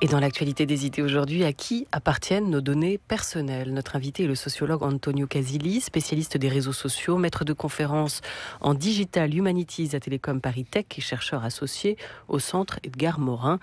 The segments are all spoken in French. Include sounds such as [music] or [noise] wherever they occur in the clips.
Et dans l'actualité des idées aujourd'hui, à qui appartiennent nos données personnelles Notre invité est le sociologue Antonio Casilli, spécialiste des réseaux sociaux, maître de conférences en digital humanities à Télécom Paris Tech et chercheur associé au centre Edgar Morin,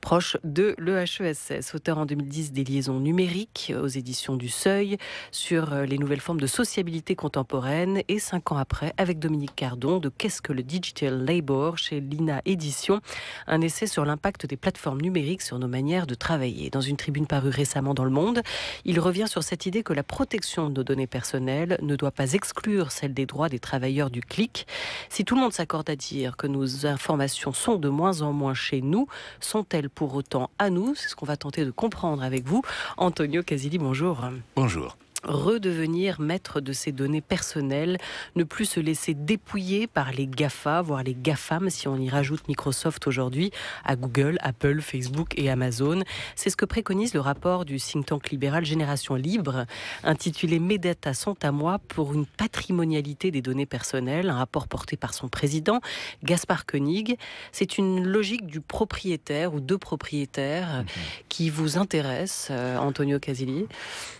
proche de l'EHESS, auteur en 2010 des liaisons numériques aux éditions du Seuil sur les nouvelles formes de sociabilité contemporaine et cinq ans après avec Dominique Cardon de Qu'est-ce que le digital labor chez Lina Édition, un essai sur l'impact des plateformes numériques sur nos de travailler. Dans une tribune parue récemment dans Le Monde, il revient sur cette idée que la protection de nos données personnelles ne doit pas exclure celle des droits des travailleurs du clic. Si tout le monde s'accorde à dire que nos informations sont de moins en moins chez nous, sont-elles pour autant à nous C'est ce qu'on va tenter de comprendre avec vous. Antonio Casilli, bonjour. Bonjour redevenir maître de ses données personnelles, ne plus se laisser dépouiller par les GAFA, voire les GAFAM si on y rajoute Microsoft aujourd'hui, à Google, Apple, Facebook et Amazon. C'est ce que préconise le rapport du think tank libéral Génération Libre, intitulé Mes data sont à moi pour une patrimonialité des données personnelles, un rapport porté par son président, Gaspard Koenig. C'est une logique du propriétaire ou de propriétaires mhm. qui vous intéresse, euh, Antonio Casilli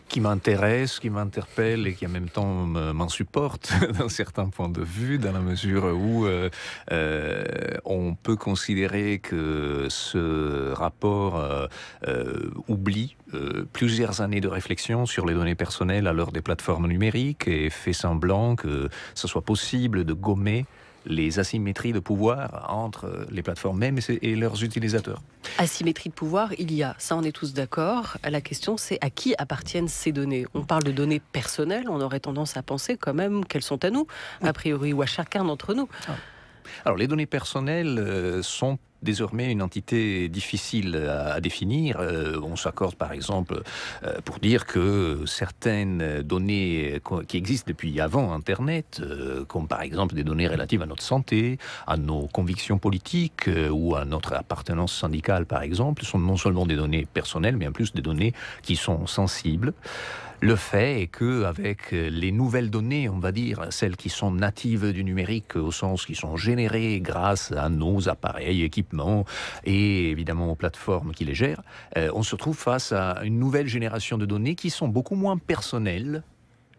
qui m'intéresse, qui m'interpelle et qui en même temps m'en supporte [laughs] d'un certain point de vue, dans la mesure où euh, euh, on peut considérer que ce rapport euh, oublie plusieurs années de réflexion sur les données personnelles à l'heure des plateformes numériques et fait semblant que ce soit possible de gommer les asymétries de pouvoir entre les plateformes mêmes et leurs utilisateurs. Asymétrie de pouvoir, il y a, ça on est tous d'accord. La question c'est à qui appartiennent ces données On parle de données personnelles, on aurait tendance à penser quand même qu'elles sont à nous, a priori, ou à chacun d'entre nous. Ah. Alors les données personnelles euh, sont désormais une entité difficile à, définir. Euh, on s'accorde par exemple euh, pour dire que certaines données qui existent depuis avant Internet, euh, comme par exemple des données relatives à notre santé, à nos convictions politiques ou à notre appartenance syndicale par exemple, sont non seulement des données personnelles, mais en plus des données qui sont sensibles. Le fait est que avec euh, les nouvelles données, on va dire celles qui sont natives du numérique euh, au sens qui sont générées grâce à nos appareils, équipements et évidemment aux plateformes qui les gèrent, euh, on se trouve face à une nouvelle génération de données qui sont beaucoup moins personnelles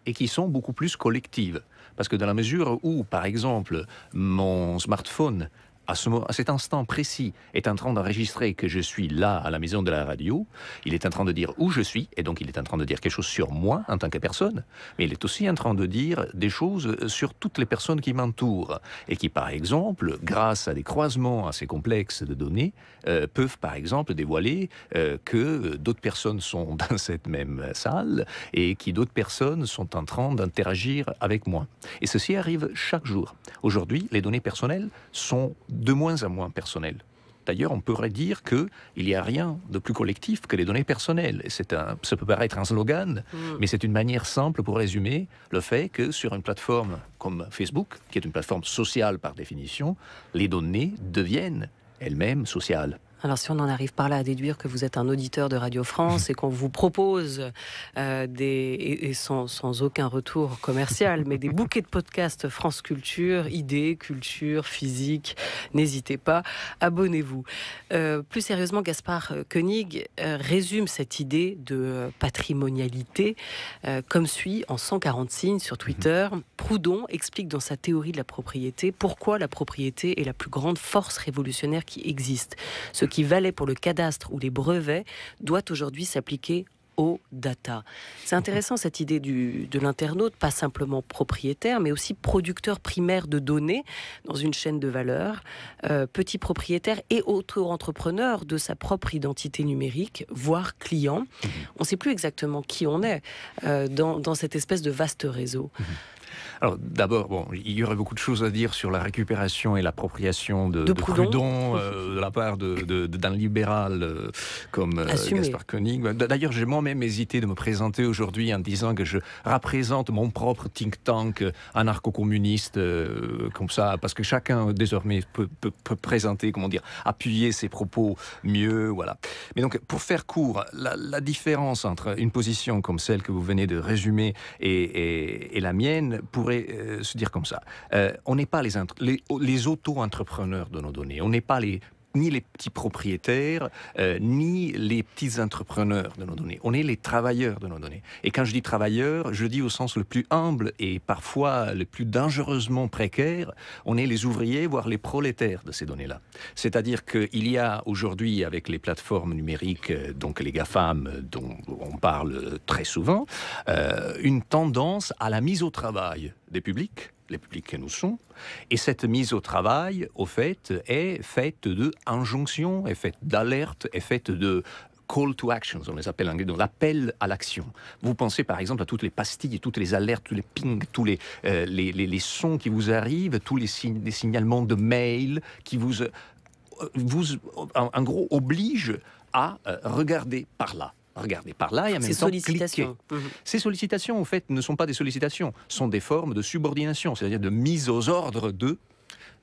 et qui sont beaucoup plus collectives. Parce que dans la mesure où, par exemple, mon smartphone à, ce, à cet instant précis, est en train d'enregistrer que je suis là à la maison de la radio. Il est en train de dire où je suis, et donc il est en train de dire quelque chose sur moi en tant que personne, mais il est aussi en train de dire des choses euh, sur toutes les personnes qui m'entourent, et qui, par exemple, grâce à des croisements assez complexes de données, euh, peuvent, par exemple, dévoiler euh, que d'autres personnes sont [laughs] dans cette même salle, et qui d'autres personnes sont en train d'interagir avec moi. Et ceci arrive chaque jour. Aujourd'hui, les données personnelles sont de moins en moins personnels. D'ailleurs, on pourrait dire qu'il n'y a rien de plus collectif que les données personnelles. C'est un, ça peut paraître un slogan, mm. mais c'est une manière simple pour résumer le fait que sur une plateforme comme Facebook, qui est une plateforme sociale par définition, les données deviennent elles-mêmes sociales. Alors si on en arrive par là à déduire que vous êtes un auditeur de Radio France et qu'on vous propose euh, des, et, sans, aucun retour commercial, mais des bouquets de podcasts France Culture, idées, culture, physique, n'hésitez pas, abonnez-vous. Euh, plus sérieusement, Gaspard Koenig euh, résume cette idée de patrimonialité comme suit en 140 signes sur Twitter. Mhm. Proudhon explique dans sa théorie de la propriété pourquoi la propriété est la plus grande force révolutionnaire qui existe qui valait pour le cadastre ou les brevets doit aujourd'hui s'appliquer aux data. C'est intéressant cette idée de l'internaute, pas simplement propriétaire, mais aussi producteur primaire de données dans une chaîne de valeur, euh, petit propriétaire et auto-entrepreneur de sa propre identité numérique, voire client. Mmh. On ne sait plus exactement qui on est euh, dans, cette espèce de vaste réseau. Mmh. Alors d'abord, bon, il y aurait beaucoup de choses à dire sur la récupération et l'appropriation de, de, de, euh, de la part d'un libéral euh, comme euh, Gaspard Koenig. Bah, d'ailleurs, j'ai moi-même hésité de me présenter aujourd'hui en disant que je représente mon propre think tank euh, anarcho-communiste, comme ça, parce que chacun désormais peut, présenter, comment dire, appuyer ses propos mieux, voilà. Mais donc, pour faire court, la, différence entre une position comme celle que vous venez de résumer et la mienne, pourrait euh, se dire comme ça. Euh, on n'est pas les, les auto-entrepreneurs de nos données, on n'est pas les ni les petits propriétaires, euh, ni les petits entrepreneurs de nos données. On est les travailleurs de nos données. Et quand je dis travailleurs, je dis au sens le plus humble et parfois le plus dangereusement précaire, on est les ouvriers, voire les prolétaires de ces données-là. C'est-à-dire qu'il y a aujourd'hui, avec les plateformes numériques, euh, donc les GAFAM, euh, dont on parle très souvent, une tendance à la mise au travail des publics les publics que nous sont, Et cette mise au travail, au fait, est faite de injonction, est faite d'alerte, est faite de call to action, on les appelle en anglais, donc l'appel à l'action. Vous pensez par exemple à toutes les pastilles, toutes les alertes, tous les pings, tous les, euh, sons qui vous arrivent, tous les, signes des signalements de mail qui vous, euh, vous en, gros, obligent à euh, regarder par là. Regardez, par là et en même temps cliquez. Mhm. Ces sollicitations, en fait, ne sont pas des sollicitations, sont des formes de subordination, c'est-à-dire de mise aux ordres de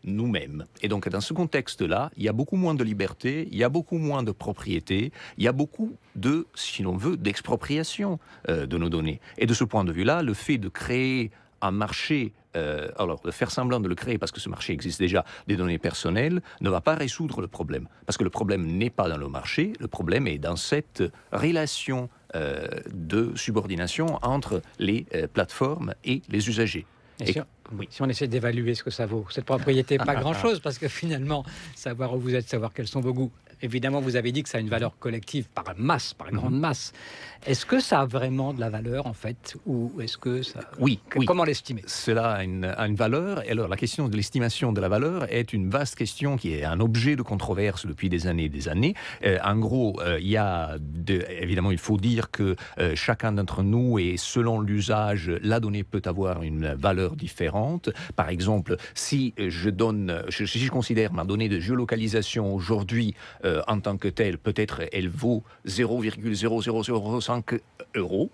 nous-mêmes. Et donc, dans ce contexte-là, il y a beaucoup moins de liberté, il y a beaucoup moins de propriété, il y a beaucoup de, si l'on veut, d'expropriation euh, de nos données. Et de ce point de vue-là, le fait de créer un marché euh, alors de faire semblant de le créer parce que ce marché existe déjà, des données personnelles, ne va pas résoudre le problème. Parce que le problème n'est pas dans le marché, le problème est dans cette relation euh, de subordination entre les euh, plateformes et les usagers. Et oui. si on essaie d'évaluer ce que ça vaut, cette propriété, pas grand-chose, parce que finalement, savoir où vous êtes, savoir quels sont vos goûts, Évidemment, vous avez dit que ça a une valeur collective par masse, par mhm. grande masse. Est-ce que ça a vraiment de la valeur, en fait Ou est-ce que ça. Oui, oui. Comment l'estimer Cela a une, valeur. Et alors, la question de l'estimation de la valeur est une vaste question qui est un objet de controverse depuis des années et des années. Euh, en gros, euh, il y a. évidemment, il faut dire que euh, chacun d'entre nous, et selon l'usage, la donnée peut avoir une valeur différente. Par exemple, si je donne. si je considère ma donnée de géolocalisation aujourd'hui euh, en tant que telle, peut-être elle vaut 0,0005 euros,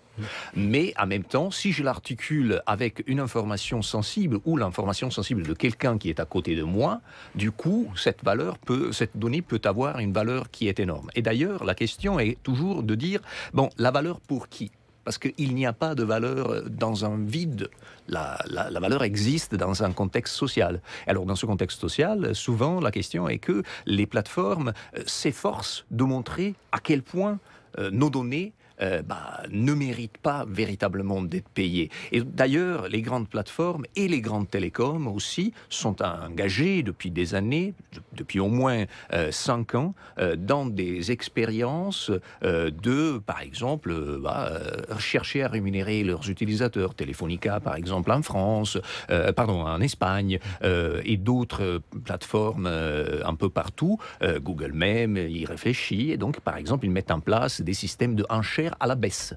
mais en même temps, si je l'articule avec une information sensible ou l'information sensible de quelqu'un qui est à côté de moi, du coup, cette valeur peut, cette donnée peut avoir une valeur qui est énorme. Et d'ailleurs, la question est toujours de dire, bon, la valeur pour qui parce qu'il n'y a pas de valeur euh, dans un vide. La, valeur existe dans un contexte social. Alors dans ce contexte social, souvent la question est que les plateformes euh, s'efforcent de montrer à quel point euh, nos données euh, bah, ne mérite pas véritablement d'être payé. Et d'ailleurs, les grandes plateformes et les grandes télécoms aussi sont engagées depuis des années, depuis au moins euh, cinq ans, euh, dans des expériences de, par exemple, bah, chercher à rémunérer leurs utilisateurs. Telefonica, par exemple, en France, pardon, en Espagne, et d'autres plateformes un peu partout. Google même y réfléchit. Et donc, par exemple, ils mettent en place des systèmes de enchères à la baisse.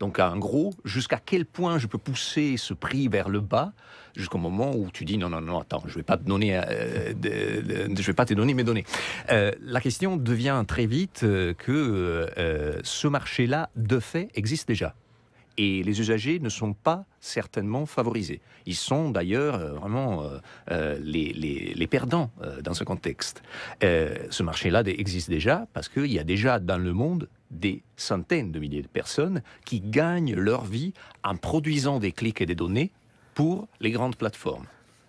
Donc en gros, jusqu'à quel point je peux pousser ce prix vers le bas jusqu'au moment où tu dis non, non, non, attends, je vais pas te donner, euh, je vais pas te donner mes données. Euh, la question devient très vite euh, que ce marché-là, de fait, existe déjà. Et les usagers ne sont pas certainement favorisés. Ils sont d'ailleurs vraiment les, les, perdants dans ce contexte. ce marché-là existe déjà parce qu'il y a déjà dans le monde des centaines de milliers de personnes qui gagnent leur vie en produisant des clics et des données pour les grandes plateformes.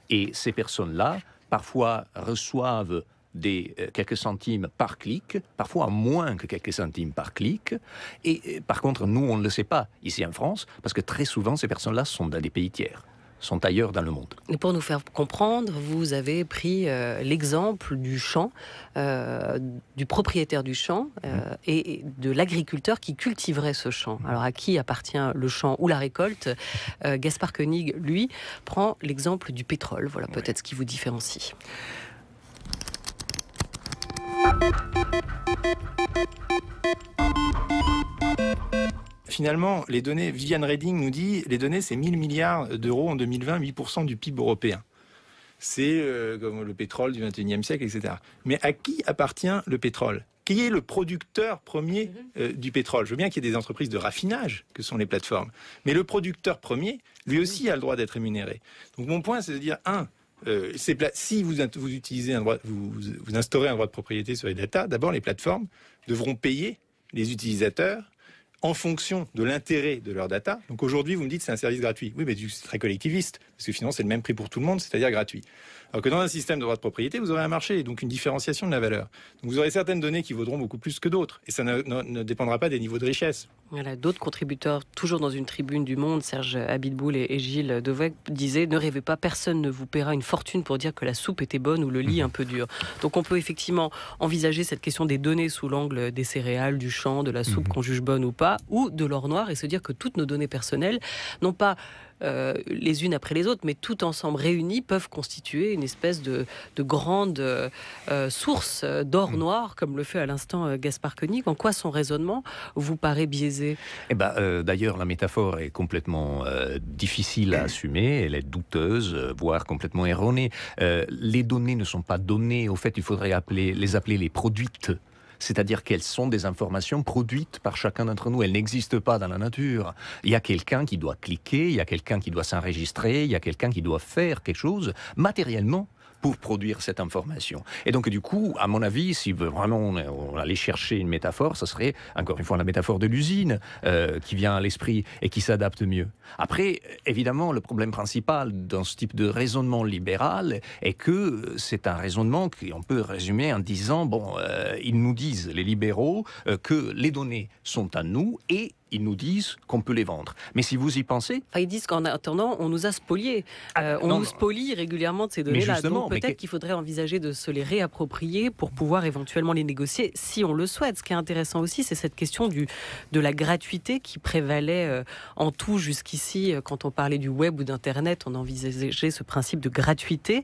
Et ces personnes-là, parfois, reçoivent euh, quelques centimes par clic, parfois moins que quelques centimes par clic. et euh, par contre, nous, on ne le sait pas ici en France, parce que très souvent, ces personnes-là sont dans des pays tiers sont ailleurs dans le monde. pour nous faire comprendre, vous avez pris euh, l'exemple du champ, euh, du propriétaire du champ euh, mhm. et de l'agriculteur qui cultiverait ce champ. Mhm. Alors à qui appartient le champ ou la récolte Gaspard Koenig, lui, prend l'exemple du pétrole. Voilà peut-être ce qui vous différencie. finalement, les données, Viviane Reding nous dit, les données, c'est 1000 milliards d'euros en 2020, 8% du PIB européen. C'est euh, comme le pétrole du 21e siècle, etc. Mais à qui appartient le pétrole qui est le producteur premier mhm. euh, du pétrole. Je veux bien qu'il y ait des entreprises de raffinage, que sont les plateformes, mais le producteur premier, lui aussi, a le droit d'être rémunéré. Donc mon point, c'est de dire, un, euh, si vous, vous utilisez un vous, vous instaurez un droit de propriété sur les data, d'abord les plateformes devront payer les utilisateurs en fonction de l'intérêt de leur data. Donc aujourd'hui, vous me dites c'est un service gratuit. Oui, mais c'est très collectiviste, parce que finalement, c'est le même prix pour tout le monde, c'est-à-dire gratuit. Alors que dans un système de droit de propriété, vous aurez un marché, donc une différenciation de la valeur. vous aurez certaines données qui vaudront beaucoup plus que d'autres, et ça ne, dépendra pas des niveaux de richesse. d'autres contributeurs, toujours dans une tribune du Monde, Serge Abidboul et, Gilles Devec disaient Ne rêvez pas, personne ne vous paiera une fortune pour dire que la soupe était bonne ou le lit un peu dur. [laughs] Donc on peut effectivement envisager cette question des données sous l'angle des céréales, du champ, de la soupe mhm. qu'on juge bonne ou pas, ou de l'or noir, et se dire que toutes nos données personnelles n'ont pas euh, les unes après les autres, mais tout ensemble réunies peuvent constituer une espèce de, grande euh, source d'or mm. noir, comme le fait à l'instant euh, Gaspard Koenig. En quoi son raisonnement vous paraît biaisé eh ben, D'ailleurs, la métaphore est complètement difficile à assumer, elle est douteuse, voire complètement erronée. les données ne sont pas données, au fait, il faudrait les appeler les produites c'est-à-dire qu'elles sont des informations produites par chacun d'entre nous. Elles n'existent pas dans la nature. Il y a quelqu'un qui doit cliquer, il y a quelqu'un qui doit s'enregistrer, il y a quelqu'un qui doit faire quelque chose matériellement pour produire cette information. Et donc, du coup, à mon avis, si vraiment on allait chercher une métaphore, ce serait encore une fois la métaphore de l'usine euh, qui vient à l'esprit et qui s'adapte mieux. Après, évidemment, le problème principal dans ce type de raisonnement libéral est que c'est un raisonnement qui on peut résumer en disant bon, euh, ils nous disent, les libéraux, euh, que les données sont à nous et ils nous disent qu'on peut les vendre. Mais si vous y pensez... Enfin, ils disent qu'en attendant, on nous a spoliés. Ah, euh, on nous spolie régulièrement de ces données-là. Donc peut-être qu'il faudrait envisager de se les réapproprier pour pouvoir éventuellement les négocier si on le souhaite. Ce qui est intéressant aussi, c'est cette question du, de la gratuité qui prévalait euh, en tout jusqu'ici. Euh, quand on parlait du web ou d'Internet, on envisageait ce principe de gratuité.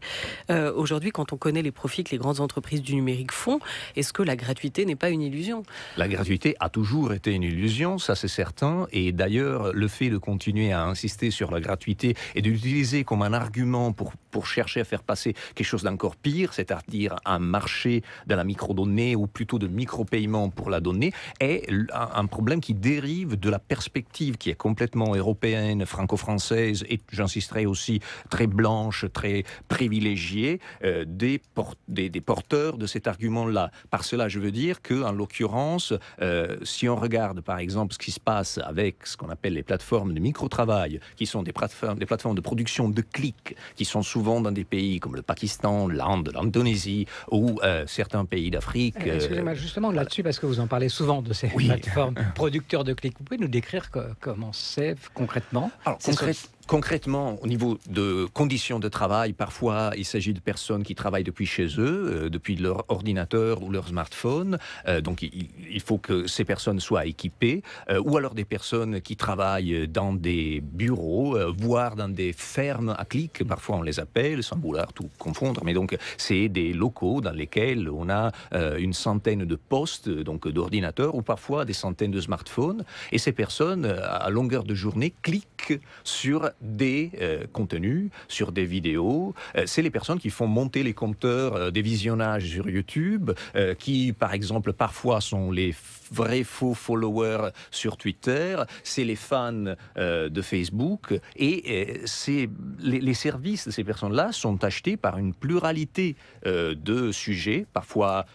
Aujourd'hui, quand on connaît les profits que les grandes entreprises du numérique font, est-ce que la gratuité n'est pas une illusion La gratuité a toujours été une illusion, ça c'est certains. Et d'ailleurs, le fait de continuer à insister sur la gratuité et de l'utiliser comme un argument pour pour chercher à faire passer quelque chose d'encore pire, c'est-à-dire un marché de la micro-donnée, ou plutôt de micro-paiement pour la donnée, est un problème qui dérive de la perspective qui est complètement européenne, franco-française et j'insisterai aussi très blanche, très privilégiée euh, des, des, porteurs de cet argument-là. Par cela, je veux dire que, en l'occurrence, euh, si on regarde par exemple ce qui se passe avec ce qu'on appelle les plateformes de micro-travail, qui sont des plateformes, des plateformes de production de clics, qui sont souvent souvent dans des pays comme le Pakistan, l'Inde, l'Indonésie ou euh, certains pays d'Afrique. Euh, euh, excusez-moi, justement là-dessus, parce que vous en parlez souvent de ces plateformes producteurs de clics, vous pouvez nous décrire comment c'est concrètement Alors, concrètement, concrètement, au niveau de conditions de travail, parfois il s'agit de personnes qui travaillent depuis chez eux, euh, depuis leur ordinateur ou leur smartphone. Euh, donc il, faut que ces personnes soient équipées, euh, ou alors des personnes qui travaillent dans des bureaux, voire dans des fermes à clics, parfois on les appelle, sans vouloir tout confondre. Mais donc c'est des locaux dans lesquels on a une centaine de postes, donc d'ordinateurs, ou parfois des centaines de smartphones. Et ces personnes, à longueur de journée, cliquent sur des euh, contenus sur des vidéos. Euh, c'est les personnes qui font monter les compteurs euh, des visionnages sur YouTube, qui, par exemple, parfois sont les vrais faux followers sur Twitter, c'est les fans de Facebook, et c'est les, services de ces personnes-là sont achetés par une pluralité de sujets, parfois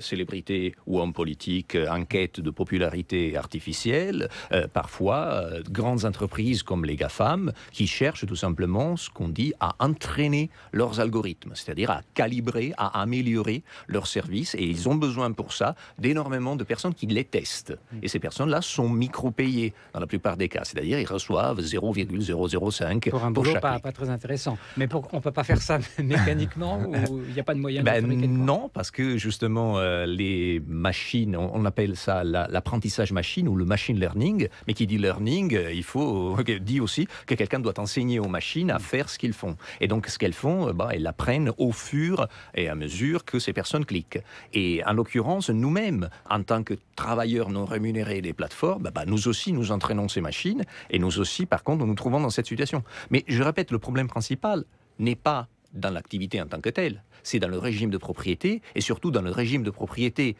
célébrités ou hommes politiques, enquête de popularité artificielle, parfois grandes entreprises comme les GAFAM, qui cherchent tout simplement ce qu'on dit à entraîner leurs algorithmes, c'est-à-dire à calibrer, à améliorer leurs services. Et ils ont besoin pour ça d'énormément de personnes qui les testent. Mm. Et ces personnes-là sont micro-payées dans la plupart des cas, c'est-à-dire ils reçoivent 0,005 pour un boulot pas, très intéressant. Mais pour, on peut pas faire ça [laughs] mécaniquement ou [laughs] il n'y a pas de moyen ben, de faire Non, parce que justement euh, les machines, on, appelle ça l'apprentissage machine ou le machine learning, mais qui dit learning, euh, il faut [laughs] dit aussi que quelqu'un doit enseigner aux machines à faire ce qu'ils font. Et donc, ce qu'elles font, euh, bah, elles l'apprennent au fur et à mesure que ces personnes cliquent. Et en l'occurrence, nous-mêmes, en tant que travailleurs non rémunérés des plateformes, bah, bah, nous aussi, nous entraînons ces machines, et nous aussi, par contre, nous nous trouvons dans cette situation. Mais je répète, le problème principal n'est pas dans l'activité en tant que telle, c'est dans le régime de propriété, et surtout dans le régime de propriété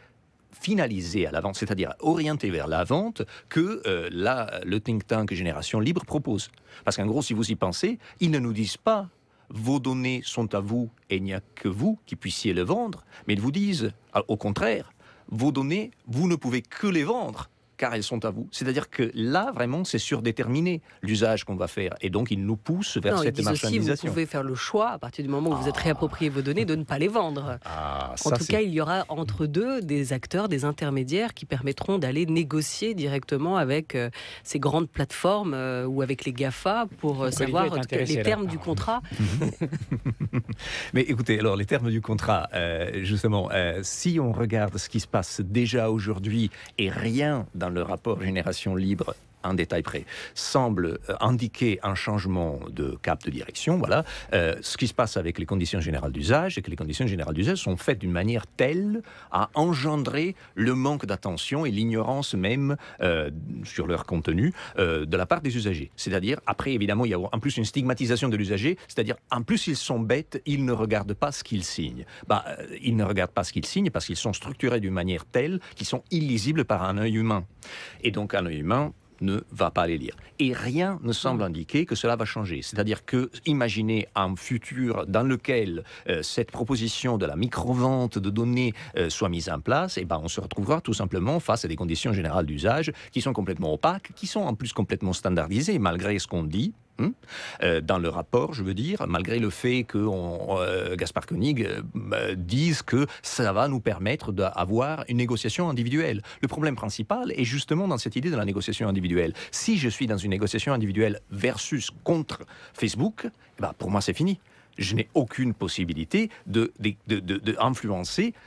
finalisé à la vente, c'est-à-dire orienté vers la vente, que euh, la, le think tank Génération Libre propose. Parce qu'en gros, si vous y pensez, ils ne nous disent pas vos données sont à vous et il n'y a que vous qui puissiez les vendre, mais ils vous disent, ah, au contraire, vos données, vous ne pouvez que les vendre car elles sont à vous. C'est-à-dire que là, vraiment, c'est surdéterminé l'usage qu'on va faire. Et donc, il nous pousse vers cette ils marchandisation. Aussi, vous pouvez faire le choix, à partir du moment où vous êtes réapproprié vos données, de ne pas les vendre. [laughs] Ah, en tout cas, il y aura entre deux des acteurs, des intermédiaires qui permettront d'aller négocier directement avec euh, ces grandes plateformes euh, ou avec les GAFA pour euh, savoir les termes du contrat. [laughs] Mais écoutez, alors, les termes du contrat, justement, si on regarde ce qui se passe déjà aujourd'hui et rien dans dans le rapport Génération Libre un détail près, semble euh, indiquer un changement de cap de direction. Voilà. Euh, ce qui se passe avec les conditions générales d'usage, et que les conditions générales d'usage sont faites d'une manière telle à engendrer le manque d'attention et l'ignorance même euh, sur leur contenu de la part des usagers. C'est-à-dire, après, évidemment, il y a en plus une stigmatisation de l'usager, c'est-à-dire, en plus, ils sont bêtes, ils ne regardent pas ce qu'ils signent. Bah, ils ne regardent pas ce qu'ils signent parce qu'ils sont structurés d'une manière telle qu'ils sont illisibles par un œil humain. Et donc, un œil humain, ne va pas les lire. Et rien ne semble mm. indiquer que cela va changer. C'est-à-dire que, imaginez un futur dans lequel euh, cette proposition de la micro-vente de données euh, soit mise en place, et eh ben on se retrouvera tout simplement face à des conditions générales d'usage qui sont complètement opaques, qui sont en plus complètement standardisées, malgré ce qu'on dit, Hmm. Euh, dans le rapport, je veux dire, malgré le fait que on, euh, Gaspard Koenig euh, bah, dise que ça va nous permettre d'avoir une négociation individuelle. Le problème principal est justement dans cette idée de la négociation individuelle. Si je suis dans une négociation individuelle versus contre Facebook, eh ben, pour moi c'est fini je n'ai aucune possibilité de,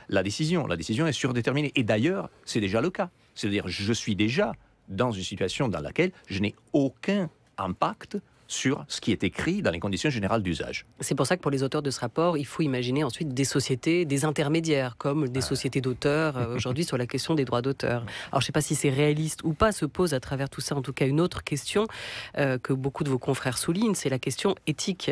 la décision. La décision est surdéterminée. Et d'ailleurs, c'est déjà le cas. C'est-à-dire, je suis déjà dans une situation dans laquelle je n'ai aucun impact sur ce qui est écrit dans les conditions générales d'usage. C'est pour ça que pour les auteurs de ce rapport, il faut imaginer ensuite des sociétés, des intermédiaires, comme des euh. sociétés d'auteurs euh, aujourd'hui sur la question des droits d'auteur. [laughs] Alors je ne sais pas si c'est réaliste ou pas, se pose à travers tout ça en tout cas une autre question euh, que beaucoup de vos confrères soulignent, c'est la question éthique.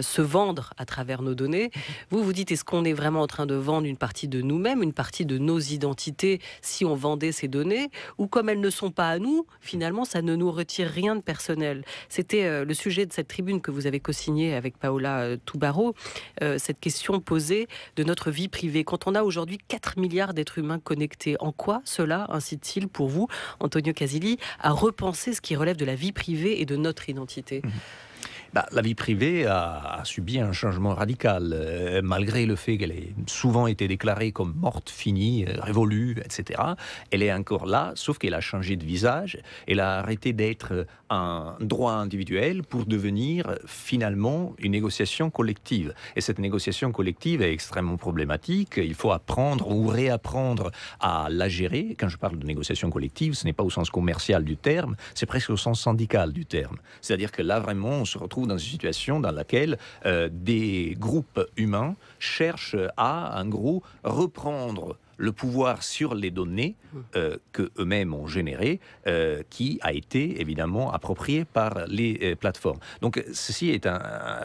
se vendre à travers nos données. [laughs] Vous vous dites, est-ce qu'on est vraiment en train de vendre une partie de nous-mêmes, une partie de nos identités si on vendait ces données Ou comme elles ne sont pas à nous, finalement, ça ne nous retire rien de personnel. C'était le sujet de cette tribune que vous avez co-signée avec Paola euh, Toubaro, euh, cette question posée de notre vie privée. Quand on a aujourd'hui 4 milliards d'êtres humains connectés, en quoi cela incite-t-il pour vous, Antonio Casilli, à repenser ce qui relève de la vie privée et de notre identité mhm. Bah, la vie privée a, subi un changement radical, euh, malgré le fait qu'elle ait souvent été déclarée comme morte, finie, euh, révolue, etc. Elle est encore là, sauf qu'elle a changé de visage, elle a arrêté d'être un droit individuel pour devenir euh, finalement une négociation collective. Et cette négociation collective est extrêmement problématique, il faut apprendre ou réapprendre à la gérer. Quand je parle de négociation collective, ce n'est pas au sens commercial du terme, c'est presque au sens syndical du terme. C'est-à-dire que là vraiment, on se retrouve dans une situation dans laquelle euh, des groupes humains cherchent à, un gros, reprendre le pouvoir sur les données queux mmh. que eux-mêmes ont générées, euh, qui a été évidemment approprié par les euh, plateformes. Donc ceci est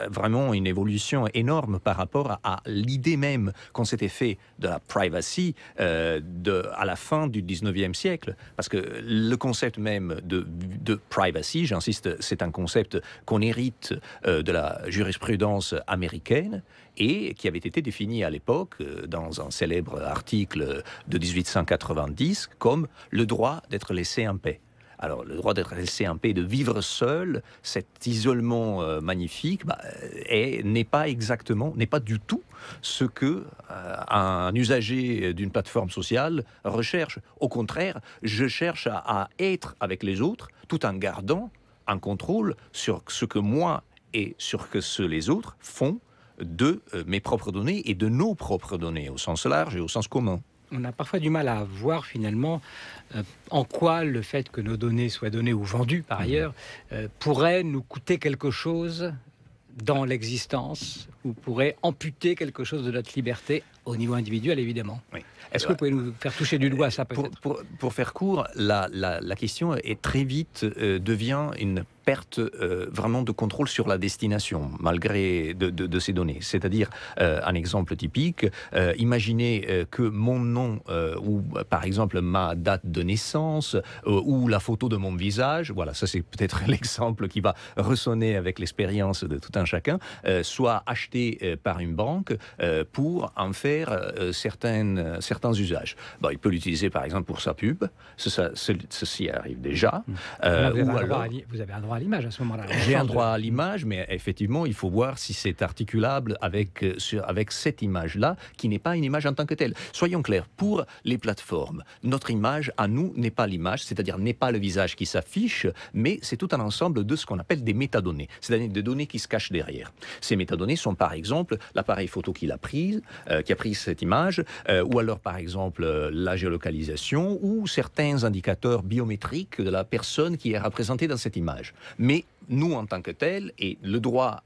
vraiment une évolution énorme par rapport à, l'idée même qu'on s'était fait de la privacy euh, à la fin du 19e siècle, parce que le concept même de privacy, j'insiste, c'est un concept qu'on hérite de la jurisprudence américaine et qui avait été défini à l'époque euh, dans un célèbre article de 1890 comme le droit d'être laissé en paix. Alors, le droit d'être laissé en paix, de vivre seul, cet isolement euh, magnifique, bah, euh, n'est pas exactement, n'est pas du tout ce que un usager d'une plateforme sociale recherche. Au contraire, je cherche à, à, être avec les autres tout en gardant un contrôle sur ce que moi et sur ce que les autres font de euh, mes propres données et de nos propres données au sens large et au sens commun. On a parfois du mal à voir finalement euh, en quoi le fait que nos données soient données ou vendues par mmh. ailleurs euh, pourrait nous coûter quelque chose dans l'existence vous pourrez amputer quelque chose de notre liberté au niveau individuel, évidemment. Est-ce que vous pouvez nous faire toucher du doigt ça euh, pour, pour, pour, faire court, la, la, question est très vite euh, devient une perte euh, vraiment de contrôle sur la destination, malgré de, de, ces données. C'est-à-dire, un exemple typique, imaginez que mon nom, ou par exemple ma date de naissance, ou la photo de mon visage, voilà, ça c'est peut-être [laughs] l'exemple qui va ressonner avec l'expérience de tout un chacun, soit acheté euh, par une banque euh, pour en faire euh, certaines, certains usages. il peut l'utiliser par exemple pour sa pub, ceci arrive déjà. Mmh. Vous, avez un droit à l'image à ce moment-là. J'ai un droit à l'image, mais effectivement, il faut voir si c'est articulable avec, sur, avec cette image-là, qui n'est pas une image en tant que telle. Soyons clairs, pour les plateformes, notre image à nous n'est pas l'image, c'est-à-dire n'est pas le visage qui s'affiche, mais c'est tout un ensemble de ce qu'on appelle des métadonnées, c'est-à-dire des données qui se cachent derrière. Ces métadonnées sont par par exemple, l'appareil photo qu'il a pris, euh, qui a pris cette image, euh, ou alors, par exemple, euh, la géolocalisation ou certains indicateurs biométriques de la personne qui est représentée dans cette image. Mais nous, en tant que tel, et le droit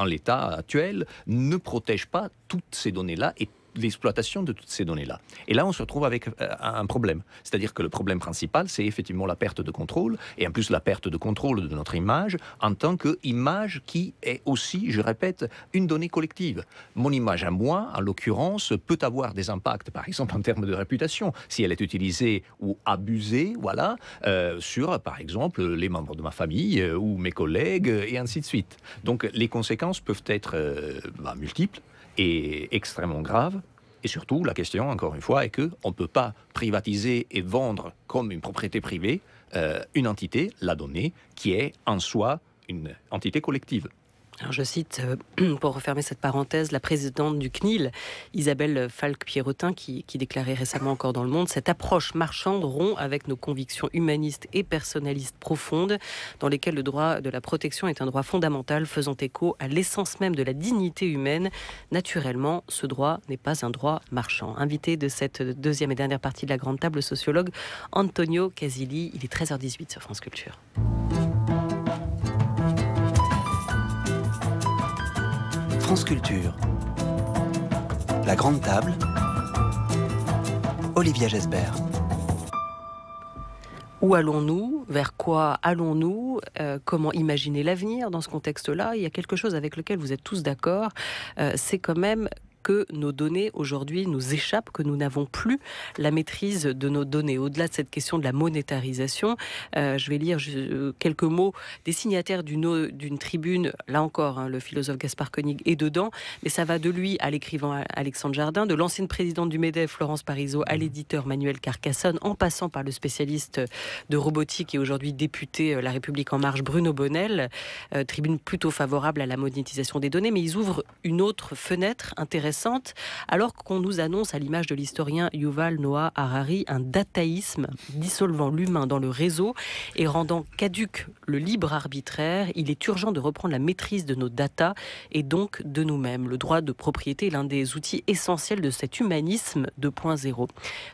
en l'état actuel ne protège pas toutes ces données-là et l'exploitation de toutes ces données-là. Et là, on se retrouve avec euh, un problème. C'est-à-dire que le problème principal, c'est effectivement la perte de contrôle, et en plus la perte de contrôle de notre image en tant qu'image qui est aussi, je répète, une donnée collective. Mon image à moi, en l'occurrence, peut avoir des impacts, par exemple en termes de réputation, si elle est utilisée ou abusée, voilà, euh, sur, par exemple, les membres de ma famille euh, ou mes collègues, et ainsi de suite. Donc les conséquences peuvent être bah, multiples est extrêmement grave. Et surtout, la question, encore une fois, est qu'on ne peut pas privatiser et vendre comme une propriété privée euh, une entité, la donnée, qui est en soi une entité collective je cite, euh, [clears throat] pour refermer cette parenthèse, la présidente du CNIL, Isabelle falque pierrotin qui, déclarait récemment encore dans Le Monde, cette approche marchande rompt avec nos convictions humanistes et personnalistes profondes, dans lesquelles le droit de la protection est un droit fondamental faisant écho à l'essence même de la dignité humaine. Naturellement, ce droit n'est pas un droit marchand. Invité de cette deuxième et dernière partie de la Grande Table, sociologue Antonio Casilli, il est 13h18 sur France Culture. sculpture La Grande Table. Olivia Jesbert. Où allons-nous Vers quoi allons-nous euh, Comment imaginer l'avenir dans ce contexte-là Il y a quelque chose avec lequel vous êtes tous d'accord, euh, c'est quand même que nos données aujourd'hui nous échappent, que nous n'avons plus la maîtrise de nos données. Au-delà de cette question de la monétarisation, euh, je vais lire euh, quelques mots des signataires d'une tribune, là encore, hein, le philosophe Gaspard Koenig est dedans, mais ça va de lui à l'écrivain Alexandre Jardin, de l'ancienne présidente du MEDEF, Florence Parisot, à l'éditeur Manuel Carcassonne, en passant par le spécialiste de robotique et aujourd'hui député euh, La République en marche, Bruno Bonnel, tribune plutôt favorable à la monétisation des données, mais ils ouvrent une autre fenêtre intéressante alors qu'on nous annonce, à l'image de l'historien Yuval Noah Harari, un dataïsme dissolvant l'humain dans le réseau et rendant caduque le libre arbitraire, il est urgent de reprendre la maîtrise de nos datas et donc de nous-mêmes. Le droit de propriété est l'un des outils essentiels de cet humanisme 2.0.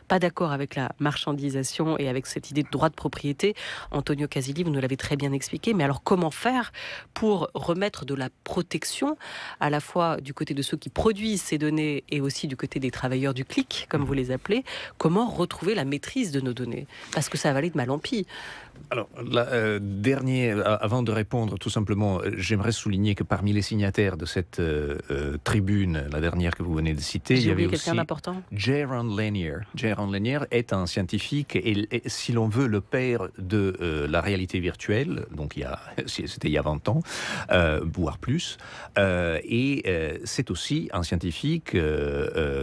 Pas d'accord avec la marchandisation et avec cette idée de droit de propriété, Antonio Casilli, vous nous l'avez très bien expliqué, mais alors comment faire pour remettre de la protection à la fois du côté de ceux qui produisent ces données et aussi du côté des travailleurs du clic, comme vous mhm. les appelez, comment retrouver la maîtrise de nos données Parce que ça va de mal en pis. Alors, la, euh, dernier, euh, avant de répondre, tout simplement, euh, j'aimerais souligner que parmi les signataires de cette tribune, la dernière que vous venez de citer, il y avait aussi Jaron Lanier. Jaron Lanier est un scientifique et, si l'on veut, le père de la réalité virtuelle, donc il y [laughs] c'était il y a 20 ans, voire plus, et c'est aussi un scientifique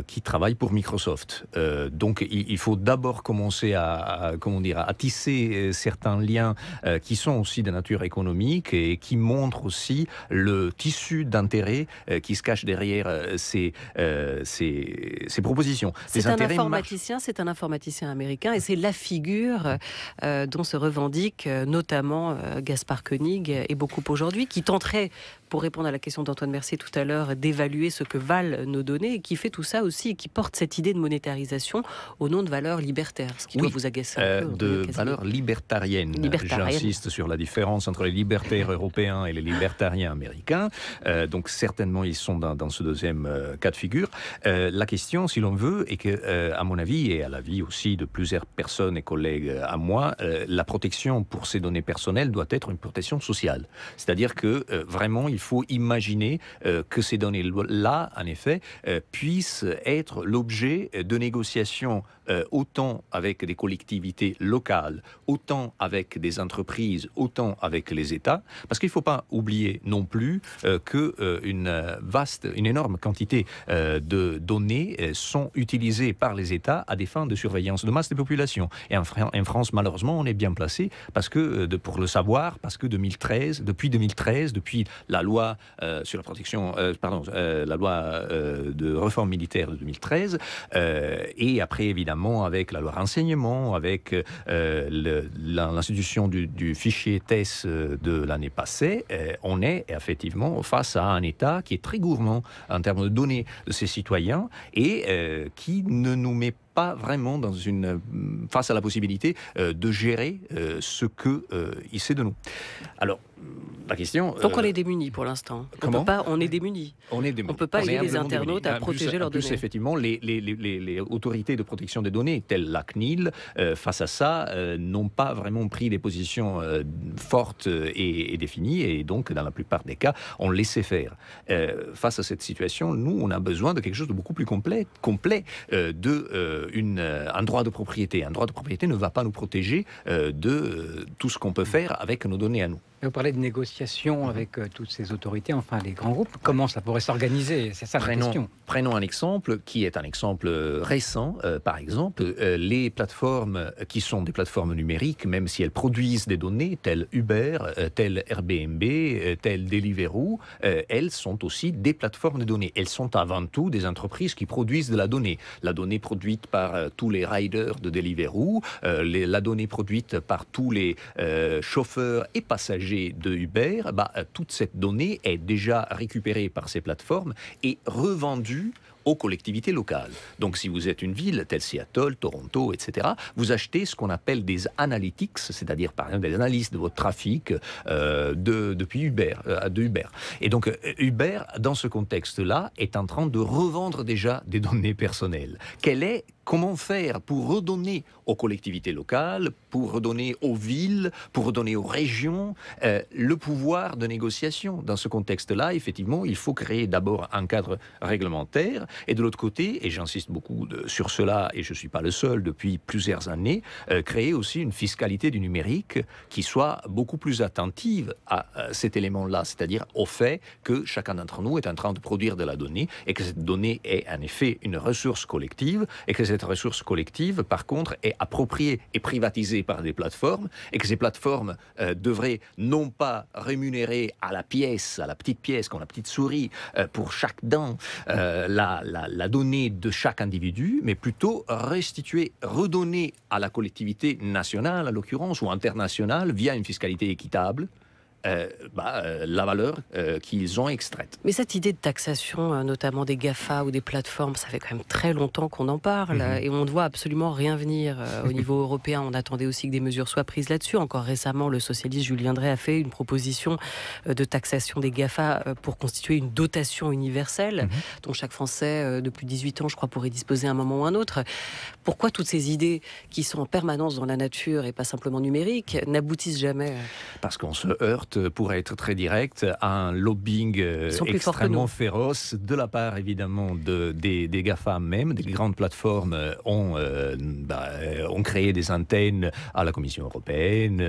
qui travaille pour Microsoft. donc, il, faut d'abord commencer à, comment dire, à tisser certains certains liens euh, qui sont aussi de nature économique et qui montrent aussi le tissu d'intérêt euh, qui se cache derrière euh, ces, ces, propositions. C'est un informaticien, c'est un informaticien américain et c'est la figure dont se revendique notamment Gaspard Koenig et beaucoup aujourd'hui, qui tenterait pour répondre à la question d'Antoine Mercier tout à l'heure, d'évaluer ce que valent nos données, et qui fait tout ça aussi, et qui porte cette idée de monétarisation au nom de valeurs libertaires, ce qui oui, doit vous agacer un euh, De valeurs libertariennes. Libertarienne. J'insiste sur la différence entre les libertaires [laughs] européens et les libertariens américains. Euh, donc certainement, ils sont dans, ce deuxième euh, cas de figure. la question, si l'on veut, et que, à mon avis, et à l'avis aussi de plusieurs personnes et collègues à moi, la protection pour ces données personnelles doit être une protection sociale. C'est-à-dire que vraiment, il il faut imaginer euh, que ces données-là, en effet, euh, puissent être l'objet de négociations euh, autant avec des collectivités locales, autant avec des entreprises, autant avec les États, parce qu'il ne faut pas oublier non plus qu'une une vaste, une énorme quantité de données sont utilisées par les États à des fins de surveillance de masse des populations. Et en, France, malheureusement, on est bien placé parce que, pour le savoir, parce que 2013, depuis 2013, depuis la loi euh, sur la protection, euh, pardon, euh, la loi de réforme militaire de 2013, et après évidemment avec la loi renseignement, avec l'institution du, fichier TES de l'année passée, on est effectivement face à un État qui est très gourmand en termes de données de ses citoyens et qui ne nous met pas vraiment dans une, euh, face à la possibilité euh, de gérer euh, ce qu'il sait de nous. Alors, la question. Donc on est démunis pour l'instant. On pas. On est démunis. On est démunis. On peut pas aider les internautes à protéger leurs données. effectivement, les, les, autorités de protection des données, telles la CNIL, face à ça, n'ont pas vraiment pris des positions fortes et, définies, et donc dans la plupart des cas, on laissait faire. face à cette situation, nous, on a besoin de quelque chose de beaucoup plus complet, complet de euh, une, euh, un droit de propriété. Un droit de propriété ne va pas nous protéger euh, de tout ce qu'on peut faire avec nos données à nous. Vous parlez de négociations mhm. avec euh, toutes ces autorités, enfin les grands groupes. Comment ça pourrait s'organiser C'est ça prenons, la question. Prenons un exemple qui est un exemple euh, récent. Euh, par exemple, les plateformes qui sont des plateformes numériques, même si elles produisent des données, telles Uber, telles Airbnb, telles Deliveroo, elles sont aussi des plateformes de données. Elles sont avant tout des entreprises qui produisent de la donnée. La donnée produite par tous les riders de Deliveroo, la donnée produite par tous les chauffeurs et passagers de Uber, bah, euh, toute cette donnée est déjà récupérée par ces plateformes et revendue aux collectivités locales. Donc si vous êtes une ville, telle Seattle, Toronto, etc., vous achetez ce qu'on appelle des analytics, c'est-à-dire par exemple des analyses de votre trafic euh, depuis Uber, euh, de Uber. Et donc Uber, dans ce contexte-là, est en train de revendre déjà des données personnelles. Quelle est Comment faire pour redonner aux collectivités locales, pour redonner aux villes, pour redonner aux régions euh, le pouvoir de négociation Dans ce contexte-là, effectivement, il faut créer d'abord un cadre réglementaire et de l'autre côté, et j'insiste beaucoup sur cela, et je ne suis pas le seul depuis plusieurs années, euh, créer aussi une fiscalité du numérique qui soit beaucoup plus attentive à euh, cet élément-là, c'est-à-dire au fait que chacun d'entre nous est en train de produire de la donnée et que cette donnée est en effet une ressource collective et que cette cette ressource collective, par contre, est appropriée et privatisée par des plateformes, et que ces plateformes euh, devraient non pas rémunérer à la pièce, à la petite pièce, comme la petite souris, euh, pour chaque dent, euh, la, donnée de chaque individu, mais plutôt restituer, redonner à la collectivité nationale, à l'occurrence, ou internationale, via une fiscalité équitable, euh, bah, euh, la valeur euh, qu'ils ont extraite. Mais cette idée de taxation, notamment des GAFA ou des plateformes, ça fait quand même très longtemps qu'on en parle mhm. et on ne voit absolument rien venir au [laughs] niveau européen. On attendait aussi que des mesures soient prises là-dessus. Encore récemment, le socialiste Julien Drey a fait une proposition de taxation des GAFA pour constituer une dotation universelle mhm. dont chaque Français de plus 18 ans, je crois, pourrait disposer à un moment ou à un autre. Pourquoi toutes ces idées qui sont en permanence dans la nature et pas simplement numériques n'aboutissent jamais Parce qu'on se heurte euh, pour être très direct, un lobbying euh, extrêmement féroce de la part évidemment de, des, des GAFAM même. Des grandes plateformes euh, ont, bah, ont créé des antennes à la Commission européenne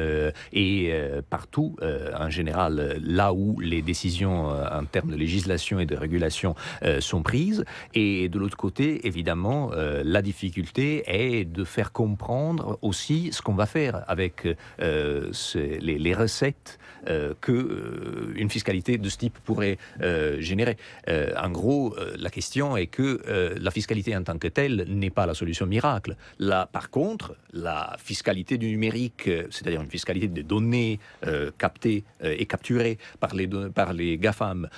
et partout, en général, là où les décisions en termes de législation et de régulation sont prises. Et de l'autre côté, évidemment, la difficulté est de faire comprendre aussi ce qu'on va faire avec les recettes euh, que euh, une fiscalité de ce type pourrait euh, générer. en gros, la question est que la fiscalité en tant que telle n'est pas la solution miracle. Là, par contre, la fiscalité du numérique, c'est-à-dire une fiscalité des données captées et capturées par les, par les GAFAM,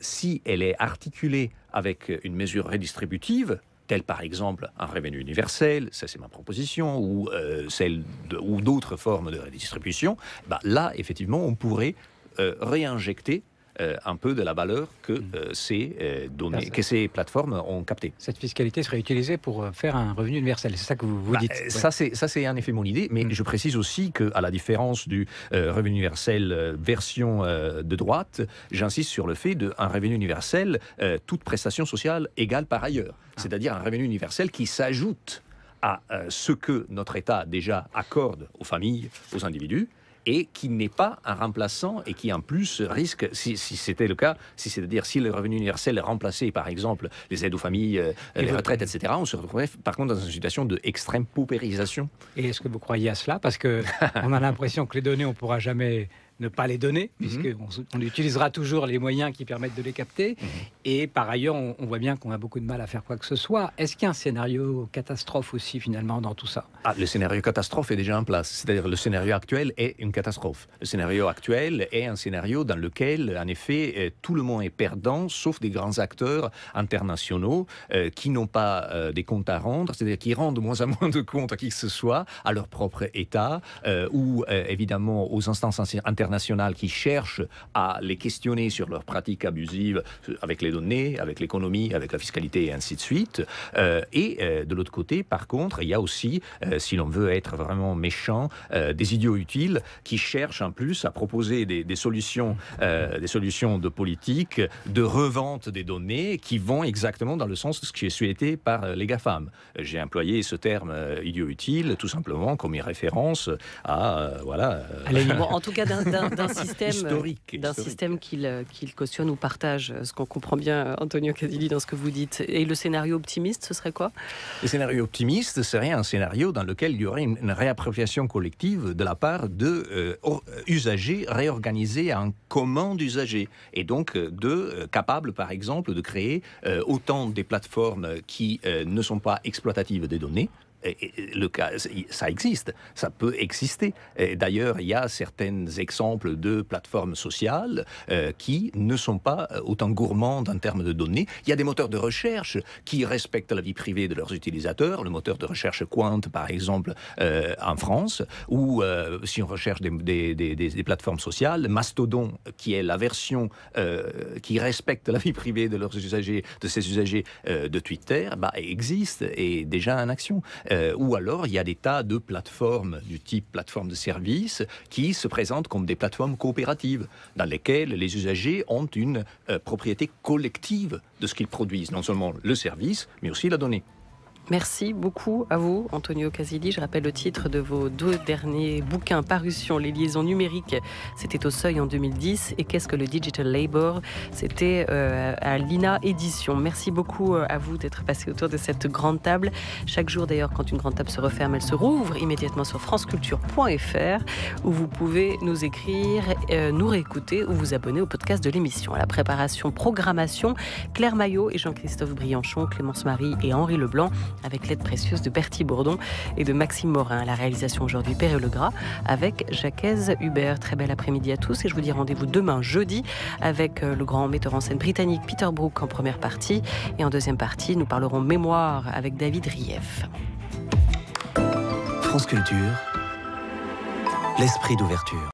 si elle est articulée avec une mesure redistributive, tel par exemple un revenu universel, ça c'est ma proposition, ou, euh, celle ou d'autres formes de redistribution, bah, là effectivement on pourrait euh, réinjecter euh, un peu de la valeur que mm. euh, ces euh, que ces plateformes ont captée. Cette fiscalité serait utilisée pour faire un revenu universel, c'est ça que vous, vous bah, dites Ça c'est ça en effet mon idée, mais mm. je précise aussi qu'à la différence du revenu universel version de droite, j'insiste sur le fait d'un revenu universel toute prestation sociale égale par ailleurs, ah. c'est-à-dire un revenu universel qui s'ajoute à ce que notre État déjà accorde aux familles, aux individus, et qui n'est pas un remplaçant et qui en plus risque, si, c'était le cas, si c'est-à-dire si le revenu universel est remplacé, par exemple les aides aux familles, euh, les retraites, etc., on se retrouverait par contre dans une situation d'extrême paupérisation. Et est-ce que vous croyez à cela Parce que [laughs] on a l'impression que les données, on ne pourra jamais ne pas les donner, mhm. puisque puisqu'on on utilisera toujours les moyens qui permettent de les capter. Mhm. Et par ailleurs, on, voit bien qu'on a beaucoup de mal à faire quoi que ce soit. Est-ce qu'il y a un scénario catastrophe aussi, finalement, dans tout ça ah, Le scénario catastrophe est déjà en place. C'est-à-dire, le scénario actuel est une catastrophe. Le scénario actuel est un scénario dans lequel, en effet, euh, tout le monde est perdant, sauf des grands acteurs internationaux euh, qui n'ont pas euh, des comptes à rendre, c'est-à-dire qui rendent de moins en moins de comptes à qui que ce soit, à leur propre État, ou évidemment aux instances internationales internationales qui cherchent à les questionner sur leurs pratiques abusives avec les données, avec l'économie, avec la fiscalité et ainsi de suite. Euh, et euh, de l'autre côté, par contre, il y a aussi, euh, si l'on veut être vraiment méchant, des idiots utiles qui cherchent en plus à proposer des, solutions, des solutions de politique, de revente des données qui vont exactement dans le sens de ce qui est souhaité par les GAFAM. J'ai employé ce terme idiot utile tout simplement comme une référence à, voilà, en tout cas d'un [laughs] d'un système, d'un système euh, qu'il cautionne ou partage, euh, ce qu'on comprend bien, euh, Antonio Casilli, dans ce que vous dites. Et le scénario optimiste, ce serait quoi Le scénario optimiste serait un scénario dans lequel il y aurait une réappropriation collective de la part de usagers réorganisés en commun d'usagers, et donc de capables, par exemple, de créer autant des plateformes qui ne sont pas exploitatives des données, le cas, ça existe, ça peut exister. D'ailleurs, il y a certains exemples de plateformes sociales euh, qui ne sont pas euh, autant gourmandes en termes de données. Il y a des moteurs de recherche qui respectent la vie privée de leurs utilisateurs. Le moteur de recherche Quant, par exemple, euh, en France, ou si on recherche des, plateformes sociales, Mastodon, qui est la version qui respecte la vie privée de leurs usagers, de ses usagers de Twitter, bah, existe et est déjà en action. Euh, ou alors, il y a des tas de plateformes du type plateforme de service qui se présentent comme des plateformes coopératives, dans lesquelles les usagers ont une euh, propriété collective de ce qu'ils produisent, non seulement le service, mais aussi la donnée. Merci beaucoup à vous, Antonio Casilli. Je rappelle le titre de vos deux derniers bouquins, parution, Les liaisons numériques, c'était au seuil en 2010, et Qu'est-ce que le digital labor C'était euh, à l'INA Édition. Merci beaucoup euh, à vous d'être passé autour de cette grande table. Chaque jour, d'ailleurs, quand une grande table se referme, elle se rouvre immédiatement sur franceculture.fr, où vous pouvez nous écrire, euh, nous réécouter ou vous abonner au podcast de l'émission. À la préparation, programmation, Claire Maillot et Jean-Christophe Brianchon, Clémence Marie et Henri Leblanc avec l'aide précieuse de Bertie Bourdon et de Maxime Morin. La réalisation aujourd'hui Père Le Gras avec Jacques Hubert. Très bel après-midi à tous et je vous dis rendez-vous demain jeudi avec euh, le grand metteur en scène britannique Peter Brook en première partie et en deuxième partie nous parlerons mémoire avec David Rieff. France Culture, l'esprit d'ouverture.